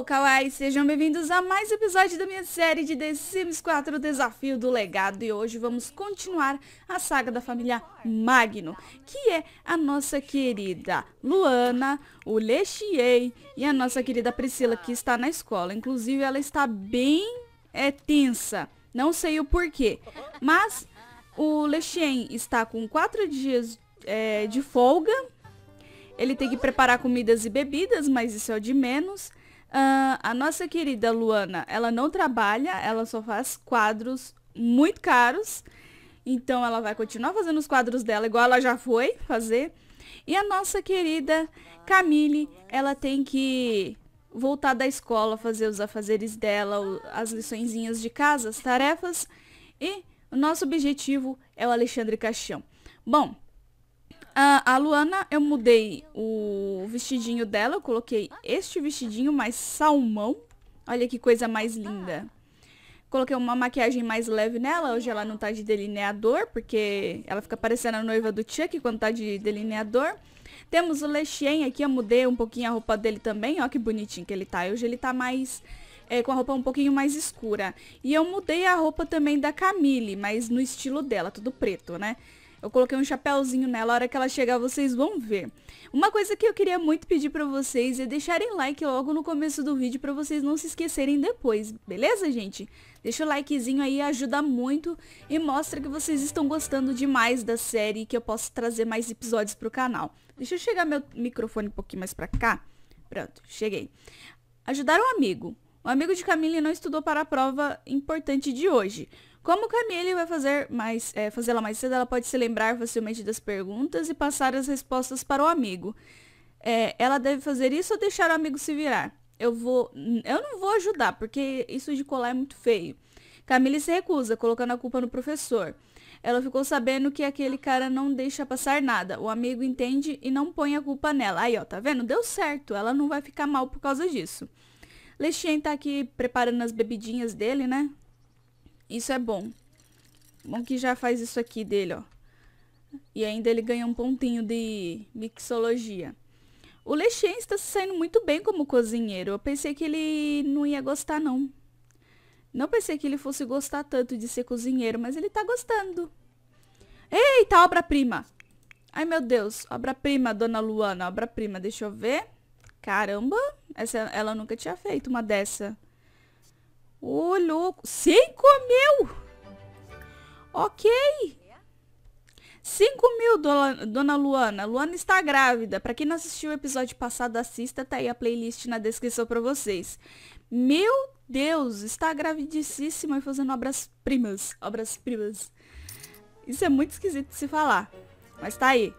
Olá Kawaii! Sejam bem-vindos a mais um episódio da minha série de The Sims 4 Desafio do Legado. E hoje vamos continuar a saga da família Magno, que é a nossa querida Luana, o Lechiei e a nossa querida Priscila, que está na escola. Inclusive, ela está bem é, tensa, não sei o porquê. Mas o Lechiei está com quatro dias é, de folga, ele tem que preparar comidas e bebidas, mas isso é o de menos. Uh, a nossa querida Luana, ela não trabalha, ela só faz quadros muito caros. Então ela vai continuar fazendo os quadros dela, igual ela já foi fazer. E a nossa querida Camille, ela tem que voltar da escola, fazer os afazeres dela, as liçõezinhas de casa, as tarefas. E o nosso objetivo é o Alexandre Caixão. Bom, a Luana, eu mudei o vestidinho dela. Eu coloquei este vestidinho mais salmão. Olha que coisa mais linda. Coloquei uma maquiagem mais leve nela. Hoje ela não tá de delineador, porque ela fica parecendo a noiva do Chuck quando tá de delineador. Temos o Lechien aqui. Eu mudei um pouquinho a roupa dele também. Ó que bonitinho que ele tá. Hoje ele tá mais... É, com a roupa um pouquinho mais escura. E eu mudei a roupa também da Camille, mas no estilo dela, tudo preto, né? Eu coloquei um chapéuzinho nela, a hora que ela chegar vocês vão ver. Uma coisa que eu queria muito pedir pra vocês é deixarem like logo no começo do vídeo pra vocês não se esquecerem depois, beleza, gente? Deixa o likezinho aí, ajuda muito e mostra que vocês estão gostando demais da série e que eu posso trazer mais episódios pro canal. Deixa eu chegar meu microfone um pouquinho mais pra cá. Pronto, cheguei. Ajudar um amigo. O amigo de Camille não estudou para a prova importante de hoje. Como Camille vai fazer mais, é, fazê-la mais cedo, ela pode se lembrar facilmente das perguntas e passar as respostas para o amigo. É, ela deve fazer isso ou deixar o amigo se virar? Eu vou, eu não vou ajudar, porque isso de colar é muito feio. Camille se recusa, colocando a culpa no professor. Ela ficou sabendo que aquele cara não deixa passar nada. O amigo entende e não põe a culpa nela. Aí, ó, tá vendo? Deu certo. Ela não vai ficar mal por causa disso. Lexien tá aqui preparando as bebidinhas dele, né? Isso é bom. Bom que já faz isso aqui dele, ó. E ainda ele ganha um pontinho de mixologia. O Lechien está se saindo muito bem como cozinheiro. Eu pensei que ele não ia gostar, não. Não pensei que ele fosse gostar tanto de ser cozinheiro, mas ele tá gostando. Eita, obra-prima! Ai, meu Deus. Obra-prima, dona Luana. Obra-prima, deixa eu ver. Caramba, essa, ela nunca tinha feito uma dessa. Ô, oh, louco. Cinco mil? Ok. Cinco mil, dona, dona Luana. Luana está grávida. Para quem não assistiu o episódio passado, assista. Tá aí a playlist na descrição para vocês. Meu Deus, está gravidíssima e fazendo obras primas. Obras primas. Isso é muito esquisito de se falar. Mas tá aí.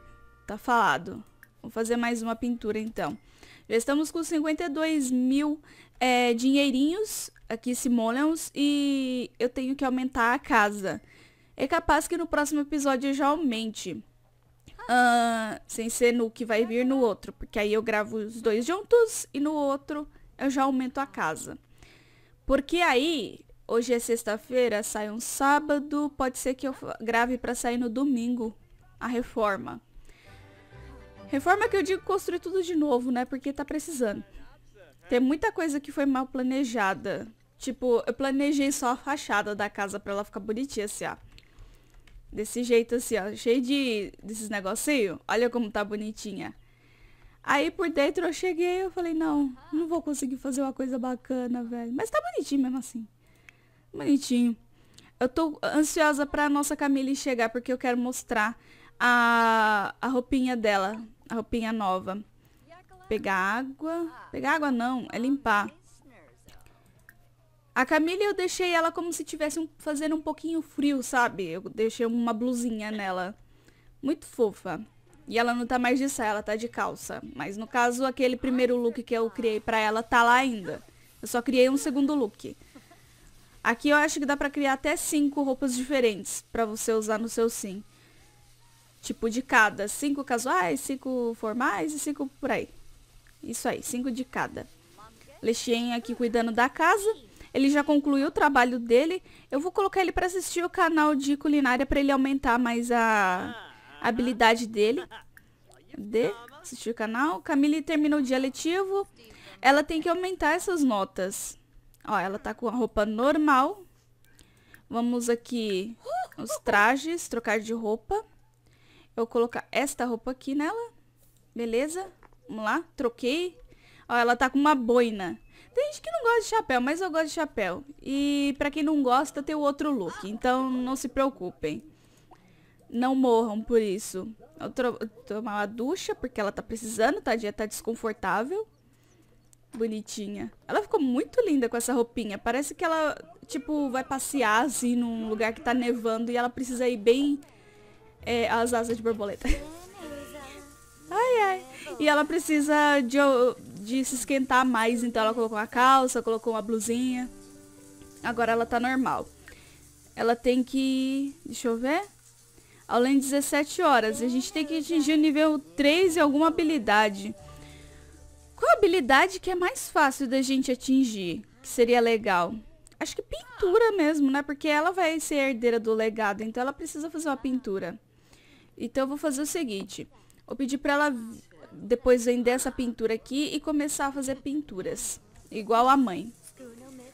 Tá falado. Vou fazer mais uma pintura, então. Já estamos com 52 mil é, dinheirinhos, aqui simoleons, e eu tenho que aumentar a casa. É capaz que no próximo episódio eu já aumente. Uh, sem ser no que vai vir no outro, porque aí eu gravo os dois juntos e no outro eu já aumento a casa. Porque aí, hoje é sexta-feira, sai um sábado, pode ser que eu grave para sair no domingo a reforma. Reforma que eu digo construir tudo de novo, né? Porque tá precisando. Tem muita coisa que foi mal planejada. Tipo, eu planejei só a fachada da casa pra ela ficar bonitinha assim, ó. Desse jeito assim, ó. Cheio de, desses negocinhos. Olha como tá bonitinha. Aí por dentro eu cheguei eu falei, não, não vou conseguir fazer uma coisa bacana, velho. Mas tá bonitinho mesmo assim. Bonitinho. Eu tô ansiosa pra nossa Camille chegar, porque eu quero mostrar a, a roupinha dela. A roupinha nova pegar água. Pegar água não, é limpar. A Camila eu deixei ela como se tivesse um, fazendo um pouquinho frio, sabe? Eu deixei uma blusinha nela. Muito fofa. E ela não tá mais de saia, ela tá de calça. Mas no caso, aquele primeiro look que eu criei pra ela tá lá ainda. Eu só criei um segundo look. Aqui eu acho que dá pra criar até cinco roupas diferentes pra você usar no seu sim. Tipo de cada. Cinco casuais, cinco formais e cinco por aí. Isso aí, cinco de cada. Lexien aqui cuidando da casa. Ele já concluiu o trabalho dele. Eu vou colocar ele para assistir o canal de culinária para ele aumentar mais a habilidade dele. Cadê? Assistir o canal. Camille terminou o dia letivo. Ela tem que aumentar essas notas. Ó, ela tá com a roupa normal. Vamos aqui os trajes, trocar de roupa. Eu vou colocar esta roupa aqui nela. Beleza? Vamos lá, troquei. Ó, ela tá com uma boina. Tem gente que não gosta de chapéu, mas eu gosto de chapéu. E pra quem não gosta, tem o outro look. Então, não se preocupem. Não morram por isso. Eu tro... tomar uma ducha, porque ela tá precisando, tadinha, tá desconfortável. Bonitinha. Ela ficou muito linda com essa roupinha. Parece que ela, tipo, vai passear, assim, num lugar que tá nevando e ela precisa ir bem... É, as asas de borboleta. Ai, ai. E ela precisa de, de se esquentar mais, então ela colocou uma calça, colocou uma blusinha. Agora ela tá normal. Ela tem que. Deixa eu ver. Além de 17 horas. A gente tem que atingir o nível 3 e alguma habilidade. Qual habilidade que é mais fácil da gente atingir? Que seria legal? Acho que pintura mesmo, né? Porque ela vai ser herdeira do legado, então ela precisa fazer uma pintura. Então eu vou fazer o seguinte. Vou pedir para ela depois vender essa pintura aqui e começar a fazer pinturas. Igual a mãe.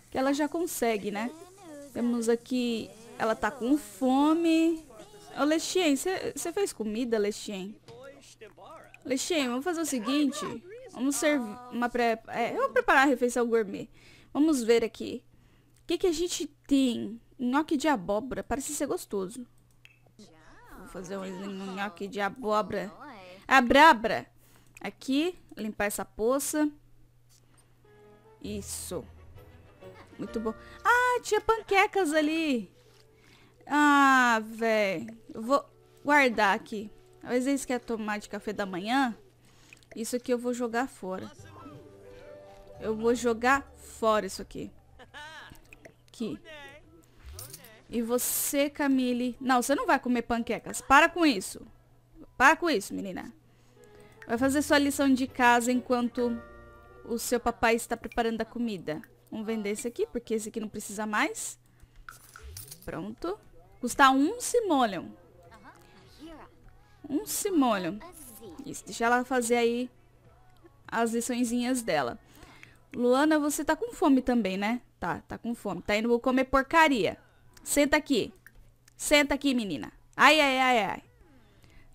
Que ela já consegue, né? Temos aqui... Ela tá com fome. Ô, Lestien, você fez comida, Lestien? Lestien, vamos fazer o seguinte. Vamos servir uma pré... É, vou preparar a refeição gourmet. Vamos ver aqui. O que, que a gente tem? Nhoque de abóbora. Parece ser gostoso. Vou fazer um nhoque de abóbora. A abra Aqui, limpar essa poça. Isso. Muito bom. Ah, tinha panquecas ali. Ah, velho. Vou guardar aqui. Às vezes eles querem tomar de café da manhã. Isso aqui eu vou jogar fora. Eu vou jogar fora isso aqui. Aqui. E você, Camille... Não, você não vai comer panquecas. Para com isso. Para com isso, menina. Vai fazer sua lição de casa enquanto o seu papai está preparando a comida. Vamos vender esse aqui, porque esse aqui não precisa mais. Pronto. Custa um simoleon. Um simoleon. Isso, deixa ela fazer aí as liçõezinhas dela. Luana, você tá com fome também, né? Tá, tá com fome. Tá indo comer porcaria. Senta aqui. Senta aqui, menina. Ai, ai, ai, ai.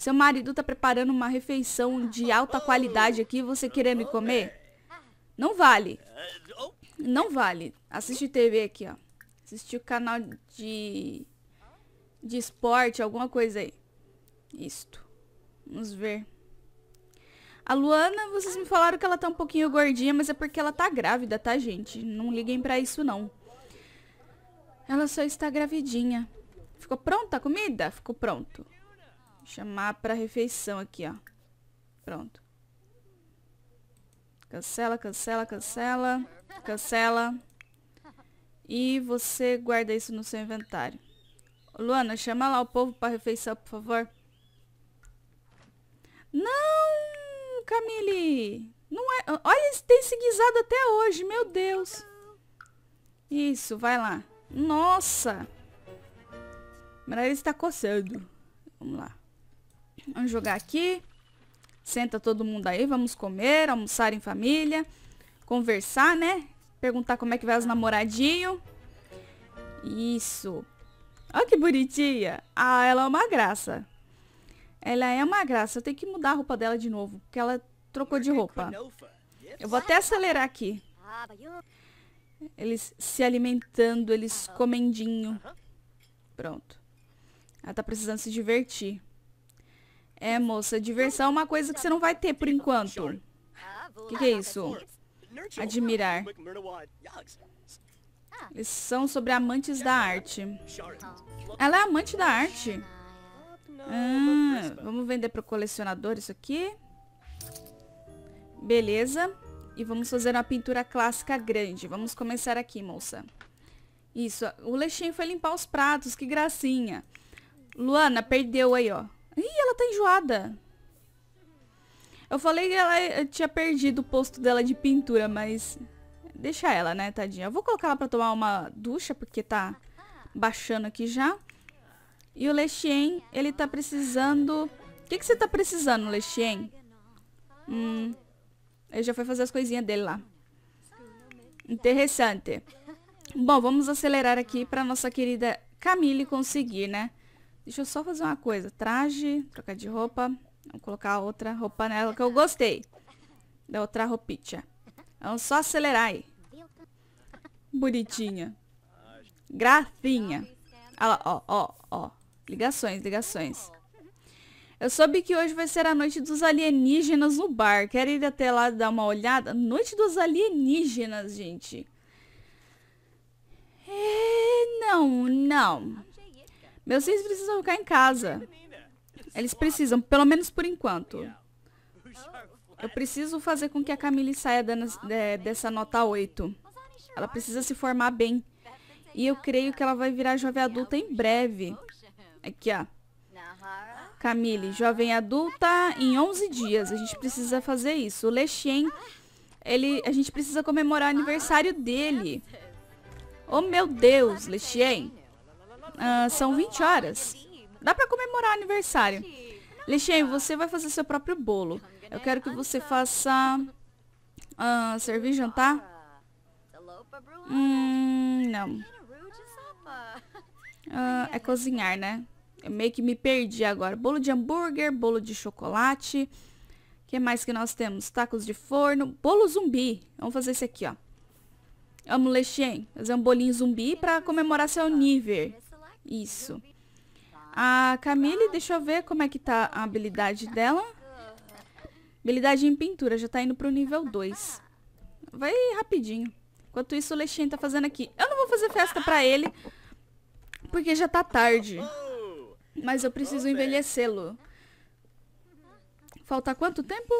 Seu marido tá preparando uma refeição de alta qualidade aqui, você querendo comer? Não vale. Não vale. Assiste TV aqui, ó. Assistir o canal de... De esporte, alguma coisa aí. Isto. Vamos ver. A Luana, vocês me falaram que ela tá um pouquinho gordinha, mas é porque ela tá grávida, tá, gente? Não liguem pra isso, não. Ela só está gravidinha. Ficou pronta a comida? Ficou pronto. Chamar para refeição aqui, ó. Pronto. Cancela, cancela, cancela. Cancela. E você guarda isso no seu inventário. Luana, chama lá o povo para refeição, por favor. Não, Camille. Não é... Olha, tem se guisado até hoje, meu Deus. Isso, vai lá. Nossa. Mas ele está coçando. Vamos lá. Vamos jogar aqui. Senta todo mundo aí, vamos comer, almoçar em família, conversar, né? Perguntar como é que vai os namoradinhos. Isso. Olha que bonitinha. Ah, ela é uma graça. Ela é uma graça. Eu tenho que mudar a roupa dela de novo, porque ela trocou de roupa. Eu vou até acelerar aqui. Eles se alimentando, eles comendinho. Pronto. Ela tá precisando se divertir. É, moça, diversão é uma coisa que você não vai ter por enquanto. O que, que é isso? Admirar. Lição sobre amantes da arte. Ela é amante da arte. Ah, vamos vender para o colecionador isso aqui. Beleza. E vamos fazer uma pintura clássica grande. Vamos começar aqui, moça. Isso, o Lexinho foi limpar os pratos, que gracinha. Luana, perdeu aí, ó. Ih, ela tá enjoada. Eu falei que ela eh, tinha perdido o posto dela de pintura, mas... Deixa ela, né, tadinha. Eu vou colocar ela pra tomar uma ducha, porque tá baixando aqui já. E o Lexien, ele tá precisando... O que, que você tá precisando, Lexien? Hum... Ele já foi fazer as coisinhas dele lá. Interessante. Bom, vamos acelerar aqui pra nossa querida Camille conseguir, né? Deixa eu só fazer uma coisa. Traje, trocar de roupa. Vou colocar outra roupa nela que eu gostei. Da outra roupinha. Vamos só acelerar aí. Bonitinha. Gracinha. Olha lá, ó, ó, ó. Ligações, ligações. Eu soube que hoje vai ser a noite dos alienígenas no bar. Quero ir até lá dar uma olhada. Noite dos alienígenas, gente. É, não, não. Meus filhos precisam ficar em casa. Eles precisam, pelo menos por enquanto. Eu preciso fazer com que a Camille saia dessa nota 8. Ela precisa se formar bem. E eu creio que ela vai virar jovem adulta em breve. Aqui, ó. Camille, jovem adulta em 11 dias. A gente precisa fazer isso. O Lexien, ele, a gente precisa comemorar o aniversário dele. Oh, meu Deus, Lexien. Ah, são 20 horas. Dá para comemorar aniversário. Lixem, você vai fazer seu próprio bolo. Eu quero que você faça... Ah, servir jantar? Hum, não. Ah, é cozinhar, né? Eu meio que me perdi agora. Bolo de hambúrguer, bolo de chocolate. O que mais que nós temos? Tacos de forno. Bolo zumbi. Vamos fazer esse aqui, ó. Amo lechém. Fazer um bolinho zumbi para comemorar seu nível. Isso. A Camille, deixa eu ver como é que tá a habilidade dela. Habilidade em pintura, já tá indo pro nível 2. Vai rapidinho. Enquanto isso, o Lexinho tá fazendo aqui. Eu não vou fazer festa pra ele, porque já tá tarde. Mas eu preciso envelhecê-lo. Falta quanto tempo?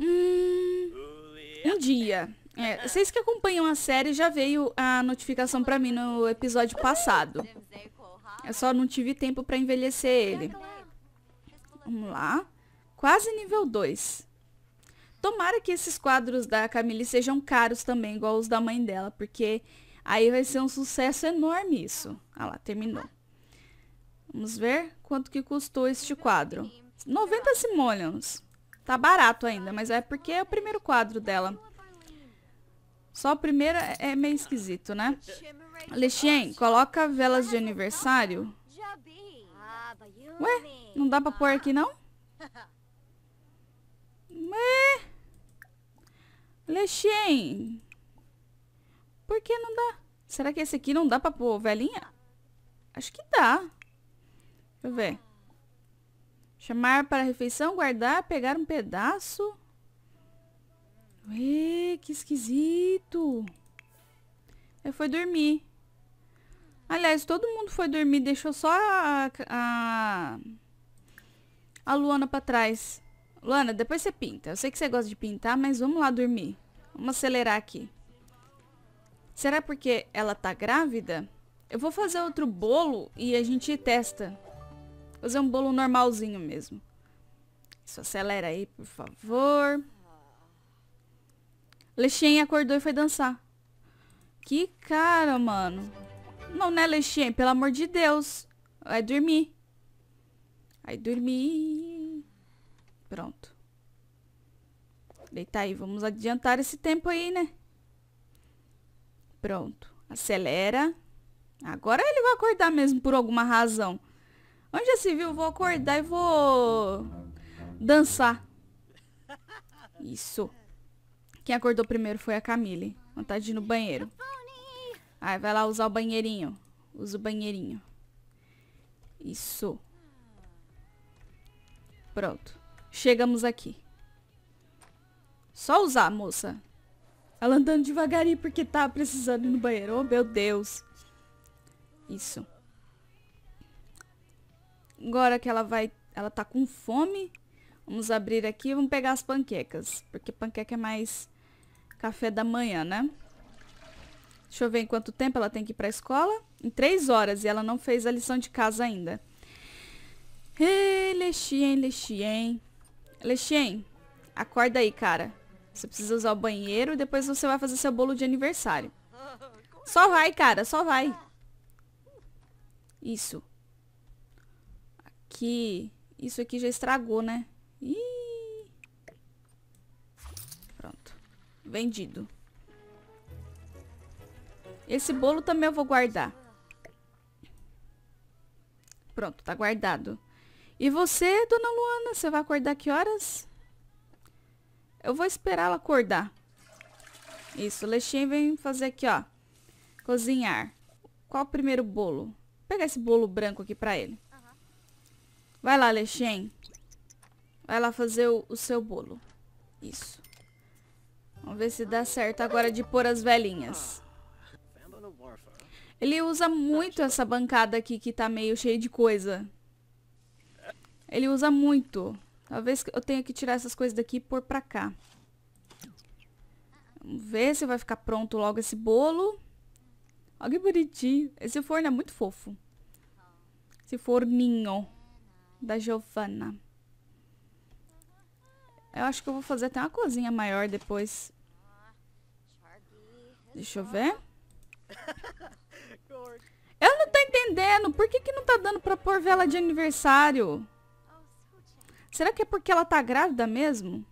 Hum, um dia. É, vocês que acompanham a série já veio a notificação para mim no episódio passado. Eu só não tive tempo para envelhecer ele. Vamos lá. Quase nível 2. Tomara que esses quadros da Camille sejam caros também, igual os da mãe dela, porque aí vai ser um sucesso enorme isso. Ah lá, terminou. Vamos ver quanto que custou este quadro. 90 simoleons. Tá barato ainda, mas é porque é o primeiro quadro dela. Só a primeira é, é meio esquisito, né? Lexien, coloca velas de aniversário. Ah, Ué, não dá pra pôr aqui, não? Ué? Lexien. Por que não dá? Será que esse aqui não dá pra pôr velinha? Acho que dá. Deixa eu ver. Chamar para refeição, guardar, pegar um pedaço. Ué, que esquisito. Eu fui dormir. Aliás, todo mundo foi dormir, deixou só a, a, a Luana pra trás. Luana, depois você pinta. Eu sei que você gosta de pintar, mas vamos lá dormir. Vamos acelerar aqui. Será porque ela tá grávida? Eu vou fazer outro bolo e a gente testa. fazer um bolo normalzinho mesmo. Isso acelera aí, por favor. Lexien acordou e foi dançar. Que cara, mano. Não, né, Lexien? Pelo amor de Deus. Vai dormir. Vai dormir. Pronto. Deita aí. Vamos adiantar esse tempo aí, né? Pronto. Acelera. Agora ele vai acordar mesmo por alguma razão. Onde já se viu, vou acordar e vou dançar. Isso. Quem acordou primeiro foi a Camille. Vontade de ir no banheiro. Aí vai lá usar o banheirinho. Usa o banheirinho. Isso. Pronto. Chegamos aqui. Só usar, moça. Ela andando devagarinho porque tá precisando ir no banheiro. Oh, meu Deus. Isso. Agora que ela vai... Ela tá com fome. Vamos abrir aqui e vamos pegar as panquecas. Porque panqueca é mais café da manhã, né? Deixa eu ver em quanto tempo ela tem que ir para a escola. Em três horas e ela não fez a lição de casa ainda. Ei, Lexien, Lexien. Lexien, acorda aí, cara. Você precisa usar o banheiro e depois você vai fazer seu bolo de aniversário. Só vai, cara, só vai. Isso. Aqui. Isso aqui já estragou, né? Ih. Vendido. Esse bolo também eu vou guardar. Pronto, tá guardado. E você, dona Luana, você vai acordar que horas? Eu vou esperar ela acordar. Isso, o Lexinho vem fazer aqui, ó. Cozinhar. Qual o primeiro bolo? Vou pegar esse bolo branco aqui pra ele. Vai lá, Lexinho. Vai lá fazer o, o seu bolo. Isso. Vamos ver se dá certo agora de pôr as velhinhas. Ele usa muito essa bancada aqui que tá meio cheia de coisa. Ele usa muito. Talvez eu tenha que tirar essas coisas daqui e pôr pra cá. Vamos ver se vai ficar pronto logo esse bolo. Olha que bonitinho. Esse forno é muito fofo. Esse forninho da Giovanna. Eu acho que eu vou fazer até uma cozinha maior depois. Deixa eu ver. Eu não tô entendendo. Por que, que não tá dando pra pôr vela de aniversário? Será que é porque ela tá grávida mesmo?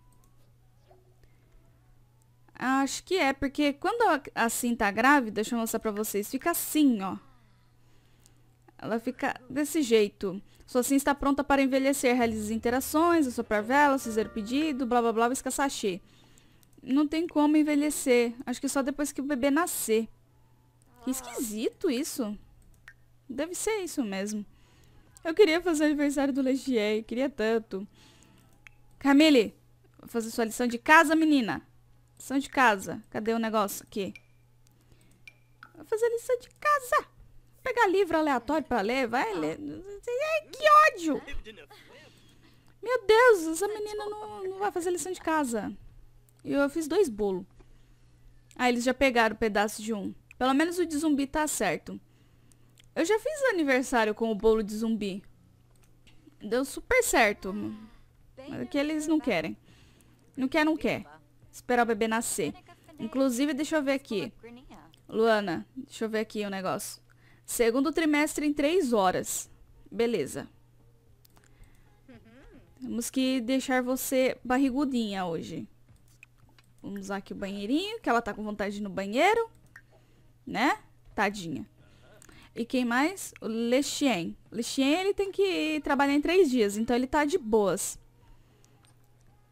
Acho que é, porque quando assim tá grávida, deixa eu mostrar pra vocês, fica assim, ó. Ela fica desse jeito. Sua sim está pronta para envelhecer, realize interações, assoprar vela, fazer o pedido, blá blá blá, escassachê não tem como envelhecer. Acho que só depois que o bebê nascer. Que esquisito isso. Deve ser isso mesmo. Eu queria fazer o aniversário do Legier, queria tanto. Camille, vou fazer sua lição de casa, menina. Lição de casa. Cadê o negócio aqui? Vou fazer lição de casa. Vou pegar livro aleatório pra ler, vai ler. Ai, que ódio! Meu Deus, essa menina não, não vai fazer lição de casa. E eu fiz dois bolos. Aí eles já pegaram o pedaço de um. Pelo menos o de zumbi tá certo. Eu já fiz aniversário com o bolo de zumbi. Deu super certo. Mas é que eles não querem. Não quer, não quer. Esperar o bebê nascer. Inclusive, deixa eu ver aqui. Luana, deixa eu ver aqui o um negócio. Segundo trimestre em três horas. Beleza. Uhum. Temos que deixar você barrigudinha hoje. Vamos usar aqui o banheirinho, que ela tá com vontade de ir no banheiro. Né? Tadinha. E quem mais? O Lechien. Lechien, ele tem que trabalhar em três dias, então ele tá de boas.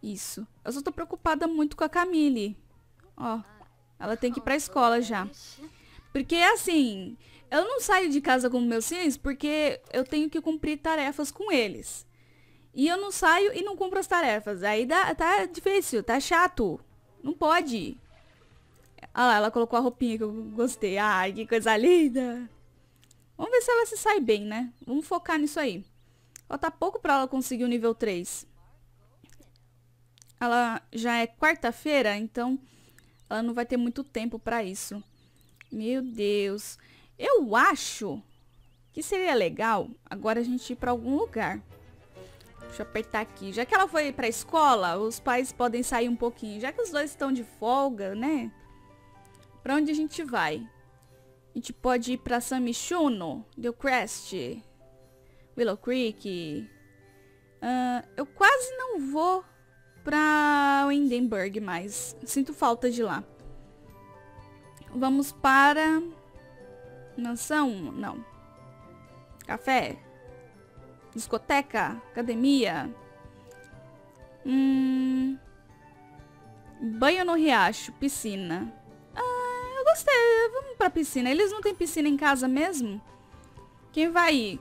Isso. Eu só tô preocupada muito com a Camille. Ó, ela tem que ir pra escola já. Porque, assim, eu não saio de casa com meus filhos porque eu tenho que cumprir tarefas com eles. E eu não saio e não cumpro as tarefas. Aí dá, tá difícil, tá chato. Não pode. Ah lá, ela colocou a roupinha que eu gostei. Ai, que coisa linda. Vamos ver se ela se sai bem, né? Vamos focar nisso aí. Falta pouco pra ela conseguir o nível 3. Ela já é quarta-feira, então ela não vai ter muito tempo pra isso. Meu Deus. Eu acho que seria legal agora a gente ir pra algum lugar. Deixa eu apertar aqui. Já que ela foi pra escola, os pais podem sair um pouquinho. Já que os dois estão de folga, né? Pra onde a gente vai? A gente pode ir pra Samichuno, The Crest, Willow Creek. Uh, eu quase não vou pra Windenburg mais. Sinto falta de lá. Vamos para... Mansão? Não. Café? discoteca, academia. Hum, banho no riacho, piscina. Ah, eu gostei. Vamos pra piscina. Eles não têm piscina em casa mesmo? Quem vai ir?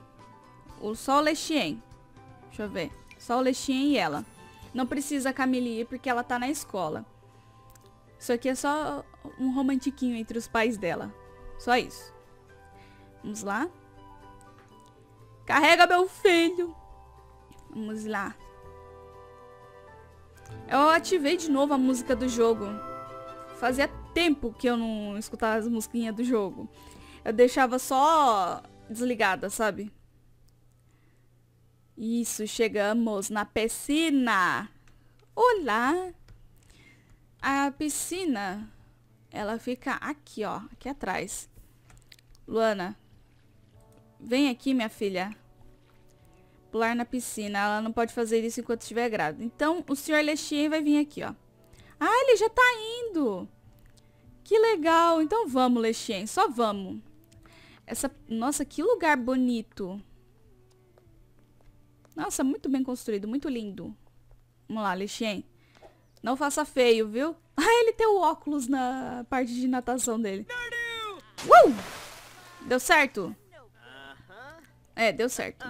O Sol Lechien. Deixa eu ver. Sol Lechien e ela. Não precisa a Camille ir porque ela tá na escola. Isso aqui é só um romantiquinho entre os pais dela. Só isso. Vamos lá. Carrega meu filho. Vamos lá. Eu ativei de novo a música do jogo. Fazia tempo que eu não escutava as musiquinhas do jogo. Eu deixava só desligada, sabe? Isso, chegamos na piscina. Olá! A piscina, ela fica aqui, ó. Aqui atrás. Luana, Vem aqui, minha filha. Pular na piscina. Ela não pode fazer isso enquanto estiver grávida. Então, o senhor Lechien vai vir aqui, ó. Ah, ele já tá indo. Que legal. Então, vamos, Lechien. Só vamos. Essa... Nossa, que lugar bonito. Nossa, muito bem construído. Muito lindo. Vamos lá, Lechien. Não faça feio, viu? Ah, ele tem o óculos na parte de natação dele. Uou! Uh! Deu certo? É, deu certo.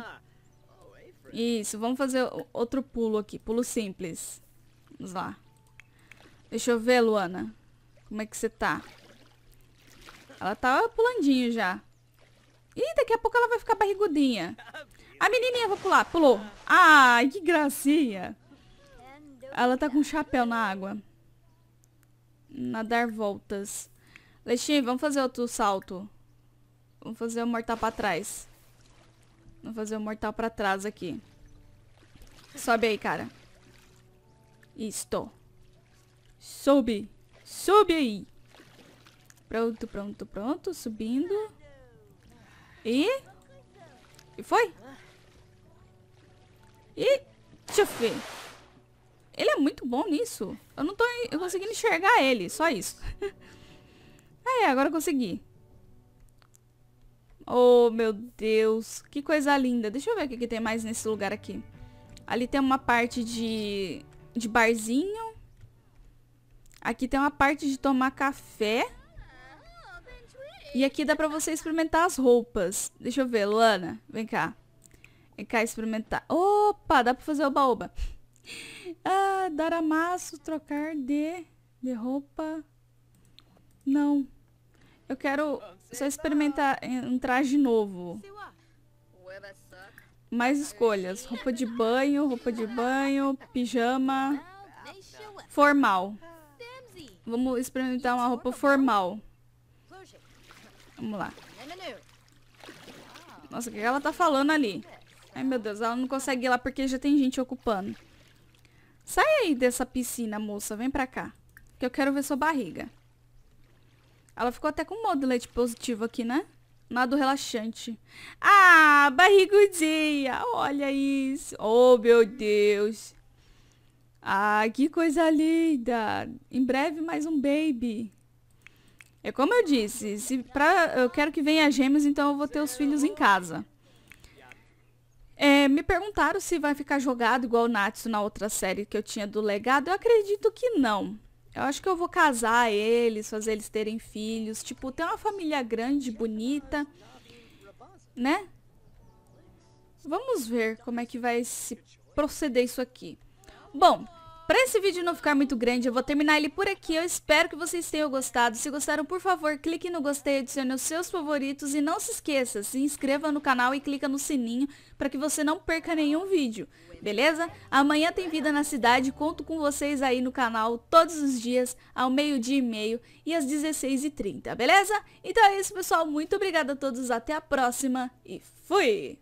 Isso, vamos fazer outro pulo aqui. Pulo simples. Vamos lá. Deixa eu ver, Luana. Como é que você tá? Ela tá pulandinho já. Ih, daqui a pouco ela vai ficar barrigudinha. A menininha vai pular. Pulou. Ai, que gracinha. Ela tá com um chapéu na água. Nadar voltas. Lexinho, vamos fazer outro salto. Vamos fazer o mortal pra trás. Vou fazer o um mortal pra trás aqui. Sobe aí, cara. Isto. Sobe. Sobe aí. Pronto, pronto, pronto. Subindo. E... E foi? E... Deixa eu ver. Ele é muito bom nisso. Eu não tô eu consegui enxergar ele. Só isso. Aí, agora eu consegui. Oh, meu Deus. Que coisa linda. Deixa eu ver o que, que tem mais nesse lugar aqui. Ali tem uma parte de, de barzinho. Aqui tem uma parte de tomar café. E aqui dá pra você experimentar as roupas. Deixa eu ver, Lana. Vem cá. Vem cá experimentar. Opa, dá pra fazer o baoba. Ah, dar amasso, trocar de... De roupa. Não. Eu quero só experimentar entrar de novo. Mais escolhas. Roupa de banho, roupa de banho, pijama. Formal. Vamos experimentar uma roupa formal. Vamos lá. Nossa, o que ela tá falando ali? Ai, meu Deus, ela não consegue ir lá porque já tem gente ocupando. Sai aí dessa piscina, moça. Vem pra cá. Que eu quero ver sua barriga. Ela ficou até com leite positivo aqui, né? Nado relaxante. Ah, barrigudinha! Olha isso! Oh, meu Deus! Ah, que coisa linda! Em breve mais um baby. É como eu disse, se pra, eu quero que venha gêmeos, então eu vou ter os filhos em casa. É, me perguntaram se vai ficar jogado igual o Natsu na outra série que eu tinha do legado. Eu acredito que não. Eu acho que eu vou casar eles, fazer eles terem filhos. Tipo, ter uma família grande, bonita. Né? Vamos ver como é que vai se proceder isso aqui. Bom, para esse vídeo não ficar muito grande, eu vou terminar ele por aqui. Eu espero que vocês tenham gostado. Se gostaram, por favor, clique no gostei, adicione os seus favoritos e não se esqueça, se inscreva no canal e clica no sininho para que você não perca nenhum vídeo, beleza? Amanhã tem Vida na Cidade, conto com vocês aí no canal todos os dias, ao meio-dia e meio e às 16h30, beleza? Então é isso, pessoal. Muito obrigada a todos, até a próxima e fui!